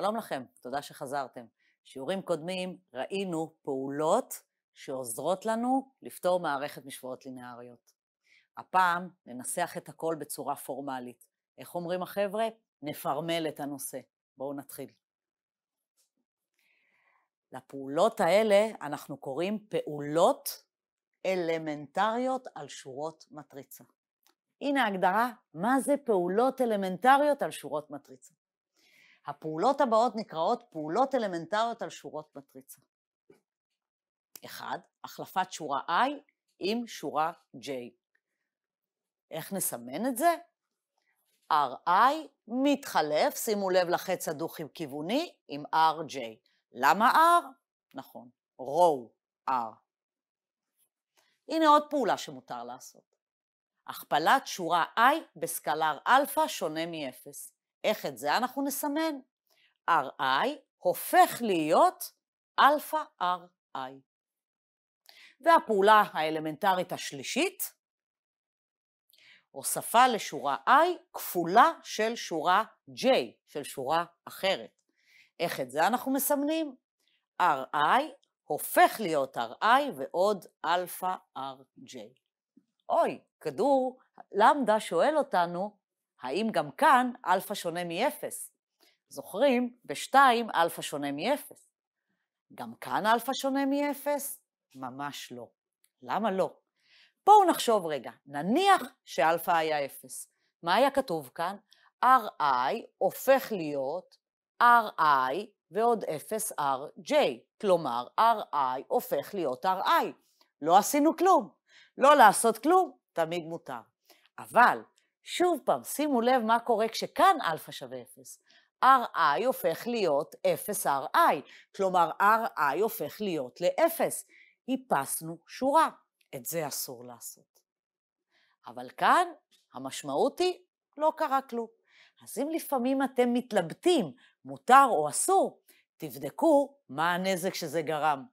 שלום לכם, תודה שחזרתם. שיעורים קודמים ראינו פעולות שעוזרות לנו לפתור מערכת משוואות לינאריות. הפעם ננסח את הכל בצורה פורמלית. איך אומרים החבר'ה? נפרמל את הנושא. בואו נתחיל. לפעולות האלה אנחנו קוראים פעולות אלמנטריות על שורות מטריצה. הנה ההגדרה, מה זה פעולות אלמנטריות על שורות מטריצה. הפעולות הבאות נקראות פעולות אלמנטריות על שורות מטריצה. 1. החלפת שורה I עם שורה J. איך נסמן את זה? RI מתחלף, שימו לב לחץ עם כיווני, עם RJ. למה R? נכון, row R. הנה עוד פעולה שמותר לעשות. הכפלת שורה I בסקלר אלפא שונה מ-0. איך את זה אנחנו נסמן? RI הופך להיות Alpha RI. והפעולה האלמנטרית השלישית, הוספה לשורה I כפולה של שורה J, של שורה אחרת. איך את זה אנחנו מסמנים? RI הופך להיות RI ועוד Alpha RJ. אוי, כדור למדה שואל אותנו, האם גם כאן אלפא שונה מ-0? זוכרים, ב-2 אלפא שונה מ-0. גם כאן אלפא שונה מ-0? ממש לא. למה לא? בואו נחשוב רגע, נניח שאלפא היה 0. מה היה כתוב כאן? RI הופך להיות RI ועוד 0RJ, כלומר RI הופך להיות RI. לא עשינו כלום. לא לעשות כלום, תמיד מותר. אבל שוב פעם, שימו לב מה קורה כשכאן אלפא שווה 0. RI הופך להיות 0RI, כלומר RI הופך להיות ל-0. איפסנו שורה, את זה אסור לעשות. אבל כאן המשמעות היא לא קרה כלום. אז אם לפעמים אתם מתלבטים, מותר או אסור, תבדקו מה הנזק שזה גרם.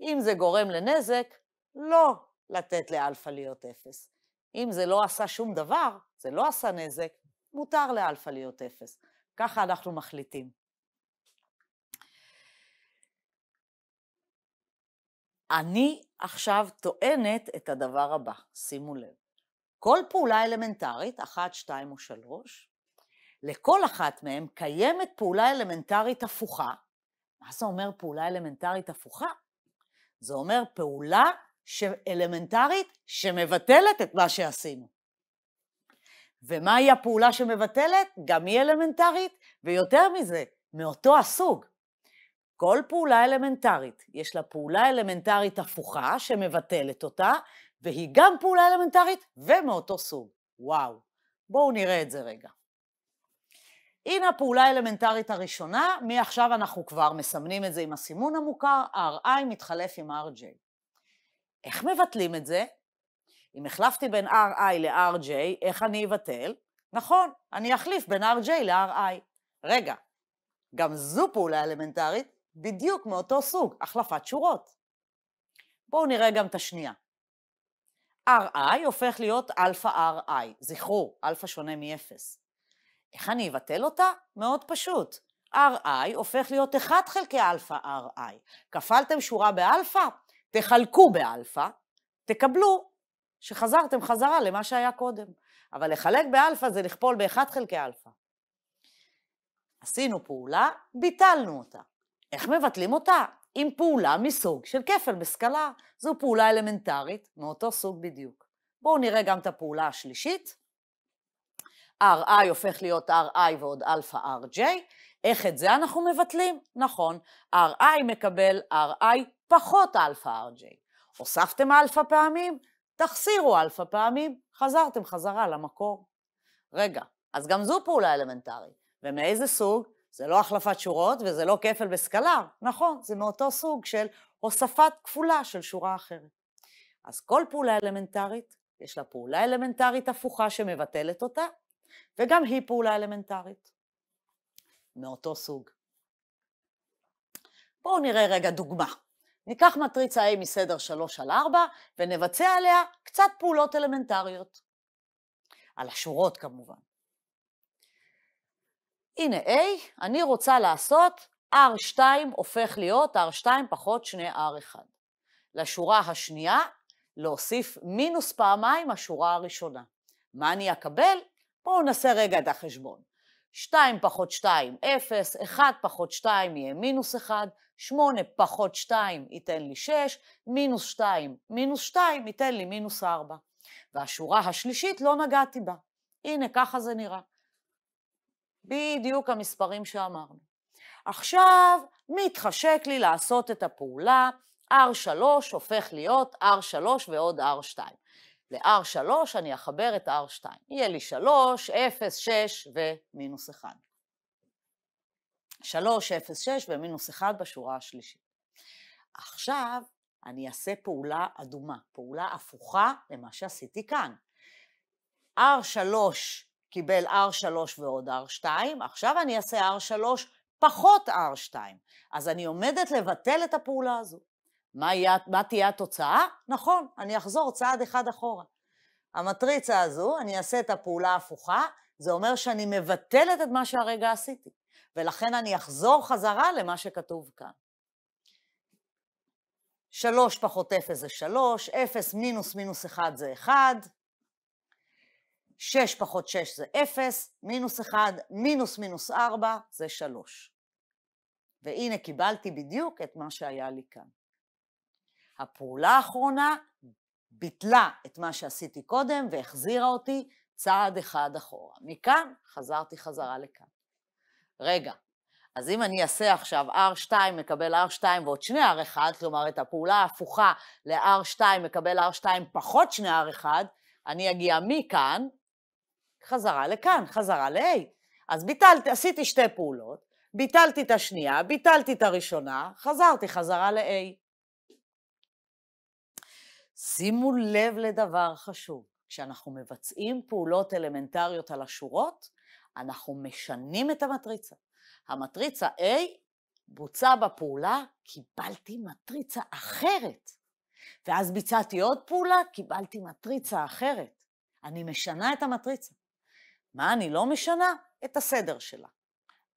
אם זה גורם לנזק, לא לתת לאלפא להיות 0. אם זה לא עשה שום דבר, זה לא עשה נזק, מותר לאלפא להיות אפס. ככה אנחנו מחליטים. אני עכשיו טוענת את הדבר הבא, שימו לב. כל פעולה אלמנטרית, אחת, שתיים או שלוש, לכל אחת מהן קיימת פעולה אלמנטרית הפוכה. מה זה אומר פעולה אלמנטרית הפוכה? זה אומר פעולה אלמנטרית שמבטלת את מה שעשינו. ומהי הפעולה שמבטלת? גם היא אלמנטרית, ויותר מזה, מאותו הסוג. כל פעולה אלמנטרית, יש לה פעולה אלמנטרית הפוכה שמבטלת אותה, והיא גם פעולה אלמנטרית ומאותו סוג. וואו. בואו נראה את זה רגע. הנה הפעולה האלמנטרית הראשונה, מעכשיו אנחנו כבר מסמנים את זה עם הסימון המוכר, ri מתחלף עם rj איך מבטלים את זה? אם החלפתי בין RI ל-RJ, איך אני אבטל? נכון, אני אחליף בין RJ ל-RI. רגע, גם זו פעולה אלמנטרית בדיוק מאותו סוג, החלפת שורות. בואו נראה גם את השנייה. RI הופך להיות Alpha RI, זכרו, Alpha שונה מ-0. איך אני אבטל אותה? מאוד פשוט. RI הופך להיות 1 חלקי Alpha RI. כפלתם שורה באלפא, תחלקו באלפא, תקבלו שחזרתם חזרה למה שהיה קודם. אבל לחלק באלפא זה לכפול באחד חלקי אלפא. עשינו פעולה, ביטלנו אותה. איך מבטלים אותה? עם פעולה מסוג של כפל בסקלה. זו פעולה אלמנטרית, מאותו סוג בדיוק. בואו נראה גם את הפעולה השלישית. RI הופך להיות RI ועוד אלפא RJ. איך את זה אנחנו מבטלים? נכון, RI מקבל RI פחות אלפא RJ. הוספתם אלפא פעמים? תחסירו אלפא פעמים, חזרתם חזרה למקור. רגע, אז גם זו פעולה אלמנטרית. ומאיזה סוג? זה לא החלפת שורות וזה לא כפל בסקלר, נכון, זה מאותו סוג של הוספת כפולה של שורה אחרת. אז כל פעולה אלמנטרית, יש לה פעולה אלמנטרית הפוכה שמבטלת אותה, וגם היא פעולה אלמנטרית. מאותו סוג. בואו נראה רגע דוגמה. ניקח מטריצה A מסדר 3 על 4 ונבצע עליה קצת פעולות אלמנטריות. על השורות כמובן. הנה A, אני רוצה לעשות R2 הופך להיות R2 פחות 2R1. לשורה השנייה להוסיף מינוס פעמיים השורה הראשונה. מה אני אקבל? בואו נעשה רגע את החשבון. 2 פחות 2, 0, 1 פחות 2 יהיה מינוס 1, 8 פחות 2 ייתן לי 6, מינוס 2 מינוס 2 ייתן לי מינוס 4. והשורה השלישית לא נגעתי בה. הנה, ככה זה נראה. בדיוק המספרים שאמרנו. עכשיו מתחשק לי לעשות את הפעולה, R3 הופך להיות R3 ועוד R2. ל-R3 אני אחבר את R2. יהיה לי 3, 0, 6 ומינוס 1. 3, 0, 6 ומינוס 1 בשורה השלישית. עכשיו אני אעשה פעולה אדומה, פעולה הפוכה למה שעשיתי כאן. R3 קיבל R3 ועוד R2, עכשיו אני אעשה R3 פחות R2. אז אני עומדת לבטל את הפעולה הזו. מה, יהיה, מה תהיה התוצאה? נכון, אני אחזור צעד אחד אחורה. המטריצה הזו, אני אעשה את הפעולה ההפוכה, זה אומר שאני מבטלת את מה שהרגע עשיתי, ולכן אני אחזור חזרה למה שכתוב כאן. 3 פחות 0 זה 3, 0 מינוס מינוס 1 זה 1, 6 פחות 6 זה 0, מינוס 1, מינוס מינוס 4 זה 3. והנה קיבלתי בדיוק את מה שהיה לי כאן. הפעולה האחרונה ביטלה את מה שעשיתי קודם והחזירה אותי צעד אחד אחורה. מכאן חזרתי חזרה לכאן. רגע, אז אם אני אעשה עכשיו R2 מקבל R2 ועוד שני r 1 כלומר את הפעולה ההפוכה ל-R2 מקבל R2 פחות שני r 1 אני אגיע מכאן חזרה לכאן, חזרה ל-A. אז ביטלתי, עשיתי שתי פעולות, ביטלתי את השנייה, ביטלתי את הראשונה, חזרתי חזרה ל-A. שימו לב לדבר חשוב. כשאנחנו מבצעים פעולות אלמנטריות על השורות, אנחנו משנים את המטריצה. המטריצה A בוצע בפעולה, קיבלתי מטריצה אחרת. ואז ביצעתי עוד פעולה, קיבלתי מטריצה אחרת. אני משנה את המטריצה. מה אני לא משנה? את הסדר שלה.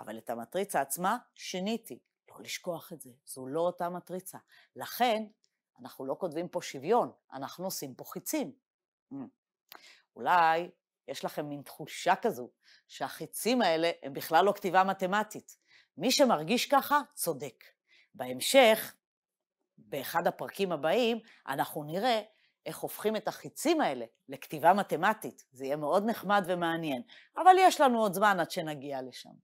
אבל את המטריצה עצמה שיניתי. לא לשכוח את זה, זו לא אותה מטריצה. לכן, אנחנו לא כותבים פה שוויון, אנחנו עושים פה חיצים. אולי יש לכם מין תחושה כזו שהחיצים האלה הם בכלל לא כתיבה מתמטית. מי שמרגיש ככה, צודק. בהמשך, באחד הפרקים הבאים, אנחנו נראה איך הופכים את החיצים האלה לכתיבה מתמטית. זה יהיה מאוד נחמד ומעניין, אבל יש לנו עוד זמן עד שנגיע לשם.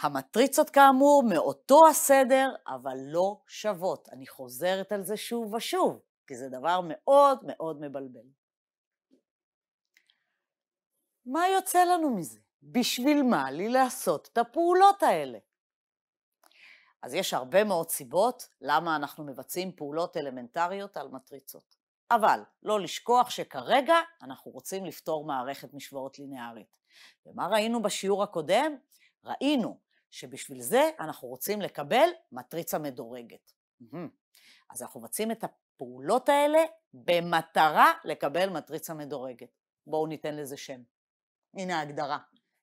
המטריצות כאמור מאותו הסדר, אבל לא שוות. אני חוזרת על זה שוב ושוב. כי זה דבר מאוד מאוד מבלבל. מה יוצא לנו מזה? בשביל מה לי לעשות את הפעולות האלה? אז יש הרבה מאוד סיבות למה אנחנו מבצעים פעולות אלמנטריות על מטריצות. אבל לא לשכוח שכרגע אנחנו רוצים לפתור מערכת משוואות לינארית. ומה ראינו בשיעור הקודם? ראינו שבשביל זה אנחנו רוצים לקבל מטריצה מדורגת. אז אנחנו מבצעים את הפעולות האלה במטרה לקבל מטריצה מדורגת. בואו ניתן לזה שם. הנה ההגדרה.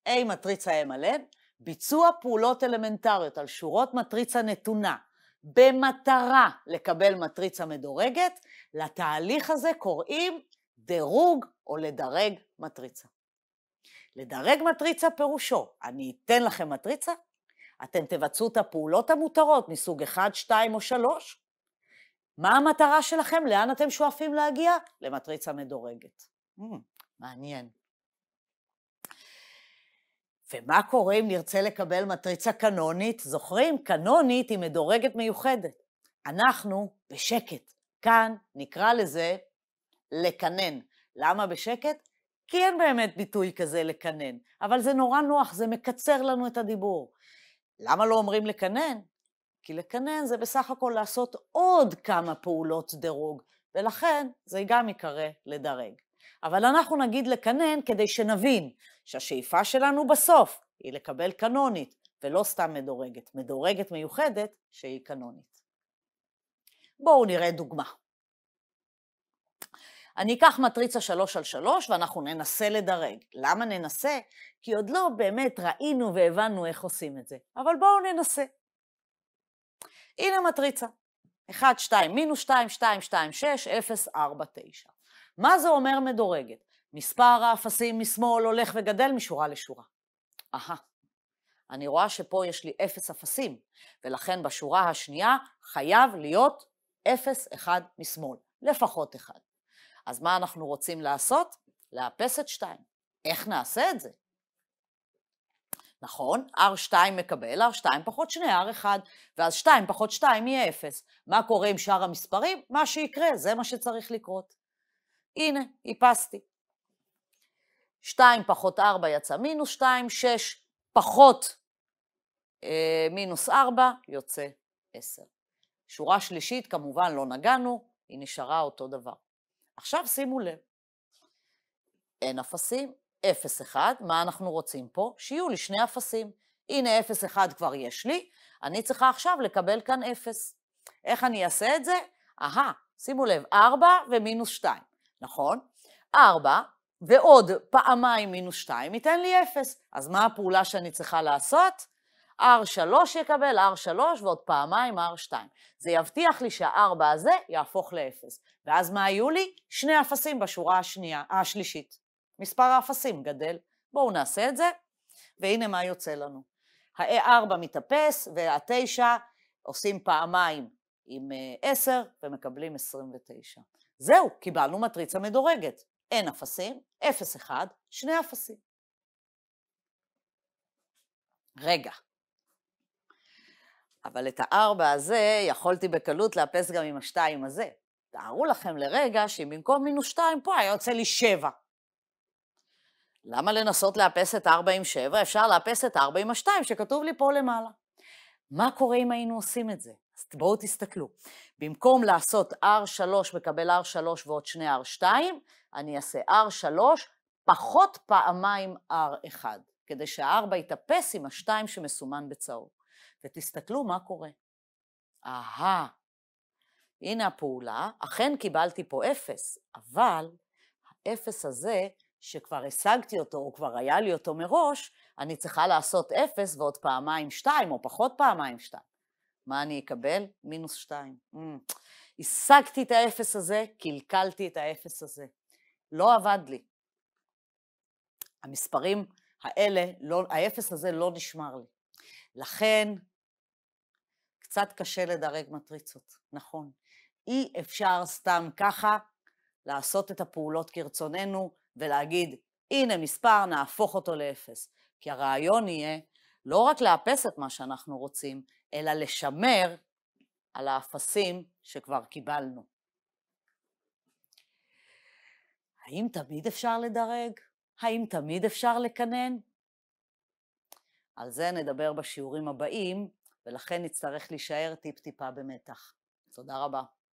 A מטריצה M על M, ביצוע פעולות אלמנטריות על שורות מטריצה נתונה במטרה לקבל מטריצה מדורגת, לתהליך הזה קוראים דירוג או לדרג מטריצה. לדרג מטריצה פירושו, אני אתן לכם מטריצה, אתם תבצעו את הפעולות המותרות מסוג 1, 2 או 3, מה המטרה שלכם? לאן אתם שואפים להגיע? למטריצה מדורגת. Mm, מעניין. ומה קורה אם נרצה לקבל מטריצה קנונית? זוכרים? קנונית היא מדורגת מיוחדת. אנחנו בשקט. כאן נקרא לזה לקנן. למה בשקט? כי אין באמת ביטוי כזה לקנן, אבל זה נורא נוח, זה מקצר לנו את הדיבור. למה לא אומרים לקנן? כי לקנן זה בסך הכל לעשות עוד כמה פעולות דירוג, ולכן זה גם ייקרא לדרג. אבל אנחנו נגיד לקנן כדי שנבין שהשאיפה שלנו בסוף היא לקבל קנונית, ולא סתם מדורגת, מדורגת מיוחדת שהיא קנונית. בואו נראה דוגמה. אני אקח מטריצה 3 על 3 ואנחנו ננסה לדרג. למה ננסה? כי עוד לא באמת ראינו והבנו איך עושים את זה, אבל בואו ננסה. הנה מטריצה. 1, 2, מינוס 2, 2, 2, 6, 0, 4, 9. מה זה אומר מדורגת? מספר האפסים משמאל הולך וגדל משורה לשורה. אהה, אני רואה שפה יש לי 0 אפסים, ולכן בשורה השנייה חייב להיות 0, 1 משמאל, לפחות 1. אז מה אנחנו רוצים לעשות? לאפס את 2. איך נעשה את זה? נכון? R2 מקבל, R2 פחות 2, R1, ואז 2 פחות 2 יהיה 0. מה קורה עם שאר המספרים? מה שיקרה, זה מה שצריך לקרות. הנה, איפסתי. 2 פחות 4 יצא מינוס 2, 6 פחות אה, מינוס 4 יוצא 10. שורה שלישית כמובן לא נגענו, היא נשארה אותו דבר. עכשיו שימו לב, אין אפסים, 0-1, מה אנחנו רוצים פה? שיהיו לי שני אפסים. הנה 0-1 כבר יש לי, אני צריכה עכשיו לקבל כאן 0. איך אני אעשה את זה? אהה, שימו לב, 4 ומינוס 2, נכון? 4 ועוד פעמיים מינוס 2 ייתן לי 0. אז מה הפעולה שאני צריכה לעשות? R3 יקבל R3 ועוד פעמיים R2. זה יבטיח לי שה-4 הזה יהפוך ל-0. ואז מה היו לי? שני אפסים בשורה השנייה, השלישית. מספר האפסים גדל. בואו נעשה את זה, והנה מה יוצא לנו. ה-A4 מתאפס, וה-9 עושים פעמיים עם 10 אה, ומקבלים 29. זהו, קיבלנו מטריצה מדורגת. אין אפסים, 0, 1, שני אפסים. רגע, אבל את הארבע הזה יכולתי בקלות לאפס גם עם השתיים הזה. תארו לכם לרגע שאם במקום מינוס שתיים פה היה יוצא לי שבע. למה לנסות לאפס את 447? אפשר לאפס את 442 שכתוב לי פה למעלה. מה קורה אם היינו עושים את זה? אז בואו תסתכלו. במקום לעשות R3 מקבל R3 ועוד שני R2, אני אעשה R3 פחות פעמיים R1, כדי שה-4 יתאפס עם ה-2 שמסומן בצהוב. ותסתכלו מה קורה. אהה, הנה הפעולה, אכן קיבלתי פה 0, אבל ה-0 הזה שכבר השגתי אותו, או כבר היה לי אותו מראש, אני צריכה לעשות אפס ועוד פעמיים שתיים, או פחות פעמיים שתיים. מה אני אקבל? מינוס שתיים. Mm. השגתי את האפס הזה, קלקלתי את האפס הזה. לא עבד לי. המספרים האלה, לא, האפס הזה לא נשמר לי. לכן, קצת קשה לדרג מטריצות, נכון. אי אפשר סתם ככה לעשות את הפעולות כרצוננו, ולהגיד, הנה מספר, נהפוך אותו לאפס. כי הרעיון יהיה לא רק לאפס את מה שאנחנו רוצים, אלא לשמר על האפסים שכבר קיבלנו. האם תמיד אפשר לדרג? האם תמיד אפשר לקנן? על זה נדבר בשיעורים הבאים, ולכן נצטרך להישאר טיפ-טיפה במתח. תודה רבה.